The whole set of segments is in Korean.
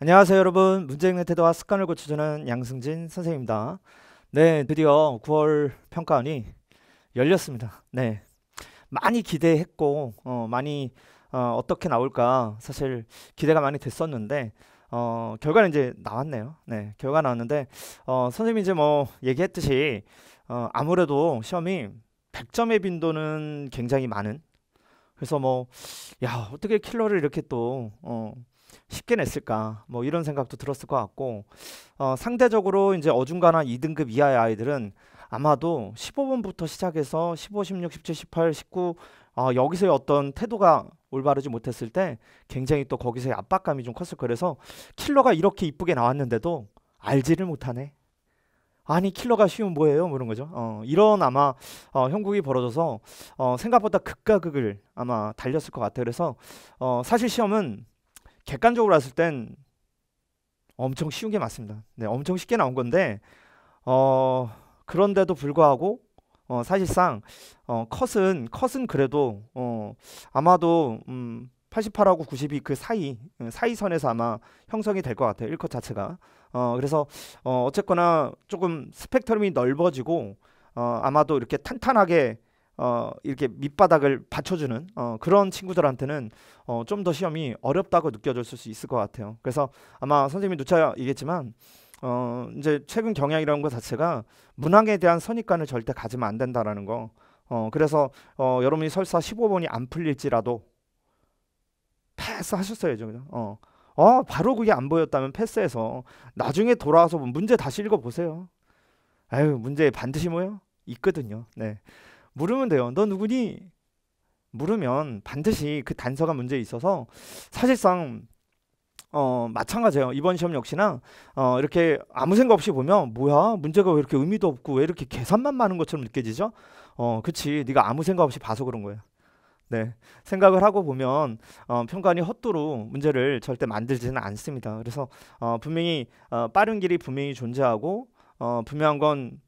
안녕하세요 여러분 문제행의 태도와 습관을 고쳐주는 양승진 선생입니다 네 드디어 9월 평가원이 열렸습니다 네 많이 기대했고 어, 많이 어, 떻게 나올까 사실 기대가 많이 됐었는데 어, 결과는 이제 나왔네요 네 결과 나왔는데 어, 선생님이 이제 뭐 얘기했듯이 어, 아무래도 시험이 100점의 빈도는 굉장히 많은 그래서 뭐야 어떻게 킬러를 이렇게 또 어, 쉽게 냈을까 뭐 이런 생각도 들었을 것 같고 어, 상대적으로 이제 어중간한 2등급 이하의 아이들은 아마도 15번부터 시작해서 15, 16, 17, 18, 19 어, 여기서의 어떤 태도가 올바르지 못했을 때 굉장히 또 거기서의 압박감이 좀 컸을 거예요. 그래서 킬러가 이렇게 이쁘게 나왔는데도 알지를 못하네. 아니 킬러가 쉬운 뭐예요? 뭐 이런 거죠. 어, 이런 아마 어, 형국이 벌어져서 어, 생각보다 극과 극을 아마 달렸을 것 같아요. 그래서 어, 사실 시험은 객관적으로 봤을 땐 엄청 쉬운 게 맞습니다. 네, 엄청 쉽게 나온 건데 어, 그런데도 불구하고 어, 사실상 어, 컷은 컷은 그래도 어, 아마도 음, 88하고 9 2그 사이 어, 사이선에서 아마 형성이 될 것 같아요. 1컷 자체가. 어, 그래서 어, 어쨌거나 조금 스펙트럼이 넓어지고 어, 아마도 이렇게 탄탄하게 어, 이렇게 밑바닥을 받쳐주는 어, 그런 친구들한테는 어, 좀더 시험이 어렵다고 느껴졌을 수 있을 것 같아요. 그래서 아마 선생님이 누차 얘기했지만 어, 이제 최근 경향이라는 것 자체가 문항에 대한 선입관을 절대 가지면 안 된다라는 거. 어, 그래서 어, 여러분이 설사 15번이 안 풀릴지라도 패스하셨어야죠. 그냥. 어. 어, 바로 그게 안 보였다면 패스해서 나중에 돌아와서 문제 다시 읽어 보세요. 아유, 문제 반드시 뭐요? 있거든요. 네. 물으면 돼요. 너 누구니? 물으면 반드시 그 단서가 문제에 있어서 사실상 어 마찬가지예요. 이번 시험 역시나 어 이렇게 아무 생각 없이 보면 뭐야 문제가 왜 이렇게 의미도 없고 왜 이렇게 계산만 많은 것처럼 느껴지죠? 어 그치 네가 아무 생각 없이 봐서 그런 거예요. 네 생각을 하고 보면 어, 평가원이 헛도로 문제를 절대 만들지는 않습니다. 그래서 어, 분명히 어, 빠른 길이 분명히 존재하고 어, 분명한 건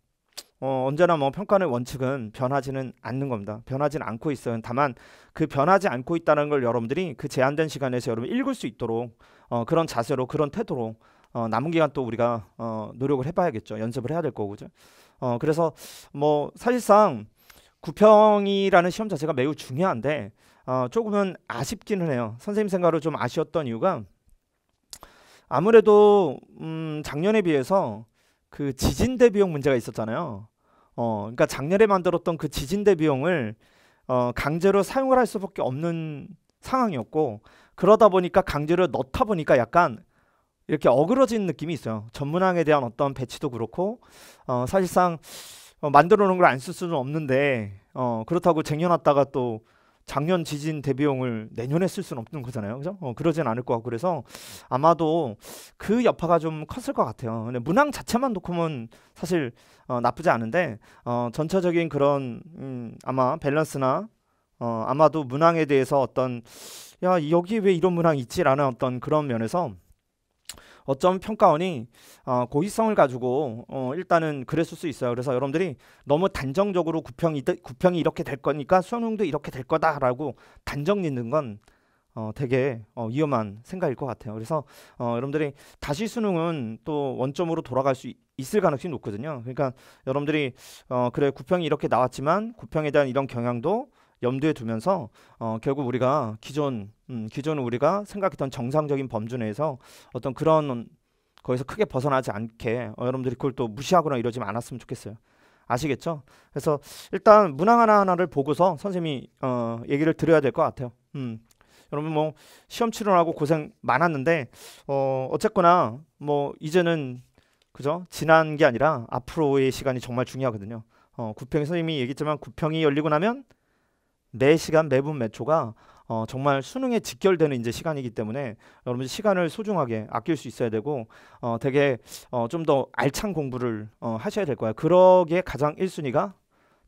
어, 언제나 뭐 평가의 원칙은 변하지는 않는 겁니다. 변하지는 않고 있어요. 다만 그 변하지 않고 있다는 걸 여러분들이 그 제한된 시간에서 여러분 읽을 수 있도록 어, 그런 자세로 그런 태도로 어, 남은 기간 또 우리가 어, 노력을 해봐야겠죠. 연습을 해야 될 거고 그죠. 어, 그래서 뭐 사실상 구평이라는 시험 자체가 매우 중요한데 어, 조금은 아쉽기는 해요. 선생님 생각으로 좀 아쉬웠던 이유가 아무래도 음, 작년에 비해서 그 지진 대비용 문제가 있었잖아요. 어, 그러니까 작년에 만들었던 그 지진 대비용을 어, 강제로 사용을 할 수밖에 없는 상황이었고 그러다 보니까 강제로 넣다 보니까 약간 이렇게 어그러진 느낌이 있어요. 전문항에 대한 어떤 배치도 그렇고 어, 사실상 어, 만들어 놓은 걸 안 쓸 수는 없는데 어, 그렇다고 쟁여놨다가 또 작년 지진 대비용을 내년에 쓸 수는 없는 거잖아요. 그죠? 어, 그러진 않을 것 같고 그래서 아마도 그 여파가 좀 컸을 것 같아요. 근데 문항 자체만 놓고 보면 사실 어, 나쁘지 않은데 어, 전체적인 그런 음, 아마 밸런스나 어, 아마도 문항에 대해서 어떤 야 여기 왜 이런 문항이 있지라는 어떤 그런 면에서 어쩜 평가원이 어, 고의성을 가지고 어, 일단은 그랬을 수 있어요. 그래서 여러분들이 너무 단정적으로 구평이 구평이 이렇게 될 거니까 수능도 이렇게 될 거다라고 단정 짓는 건 어, 되게 어, 위험한 생각일 것 같아요. 그래서 어, 여러분들이 다시 수능은 또 원점으로 돌아갈 수 있을 가능성이 높거든요. 그러니까 여러분들이 어, 그래 구평이 이렇게 나왔지만 구평에 대한 이런 경향도 염두에 두면서 어, 결국 우리가 기존 음, 기존 우리가 생각했던 정상적인 범주 내에서 어떤 그런 거기서 크게 벗어나지 않게 어, 여러분들이 그걸 또 무시하거나 이러지 않았으면 좋겠어요. 아시겠죠? 그래서 일단 문항 하나 하나를 보고서 선생님이 어, 얘기를 드려야 될 것 같아요. 음. 여러분 뭐 시험 치료하고 고생 많았는데 어, 어쨌거나 뭐 이제는 그죠? 지난 게 아니라 앞으로의 시간이 정말 중요하거든요. 어, 구평이 선생님이 얘기했지만 구평이 열리고 나면 매 시간 매분 매초가 어, 정말 수능에 직결되는 이제 시간이기 때문에 여러분 시간을 소중하게 아낄 수 있어야 되고 어, 되게 어, 좀더 알찬 공부를 어, 하셔야 될 거야. 그러기에 가장 1순위가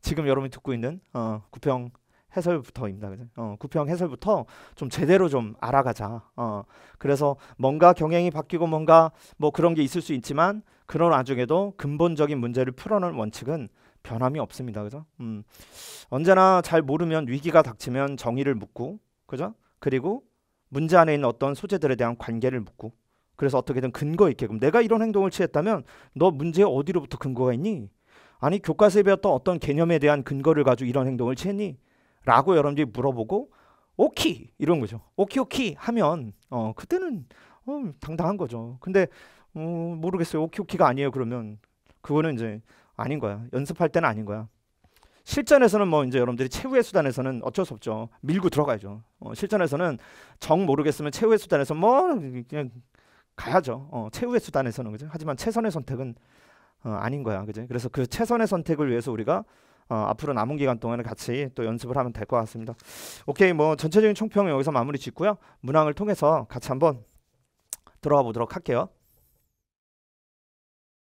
지금 여러분이 듣고 있는 어, 구평 해설부터입니다. 그 어, 구평 해설부터 좀 제대로 좀 알아가자. 어, 그래서 뭔가 경향이 바뀌고 뭔가 뭐 그런 게 있을 수 있지만 그런 와중에도 근본적인 문제를 풀어놓은 원칙은 변함이 없습니다. 그죠? 음. 언제나 잘 모르면 위기가 닥치면 정의를 묻고 그죠? 그리고 문제 안에 있는 어떤 소재들에 대한 관계를 묻고 그래서 어떻게든 근거 있게 그럼 내가 이런 행동을 취했다면 너문제 어디로부터 근거가 있니? 아니 교과서에 배웠던 어떤 개념에 대한 근거를 가지고 이런 행동을 취했니? 라고 여러분들이 물어보고 오키 이런 거죠. 오키 오키 하면 어 그때는 어, 당당한 거죠. 근데 어, 모르겠어요. 오키 오키가 아니에요. 그러면 그거는 이제 아닌 거야. 연습할 때는 아닌 거야. 실전에서는 뭐 이제 여러분들이 최후의 수단에서는 어쩔 수 없죠. 밀고 들어가야죠. 어, 실전에서는 정 모르겠으면 최후의 수단에서 뭐 그냥 가야죠. 어, 최후의 수단에서는 그죠. 하지만 최선의 선택은 어, 아닌 거야. 그죠. 그래서 그 최선의 선택을 위해서 우리가 어, 앞으로 남은 기간 동안에 같이 또 연습을 하면 될 것 같습니다. 오케이, 뭐 전체적인 총평은 여기서 마무리 짓고요. 문항을 통해서 같이 한번 들어가 보도록 할게요.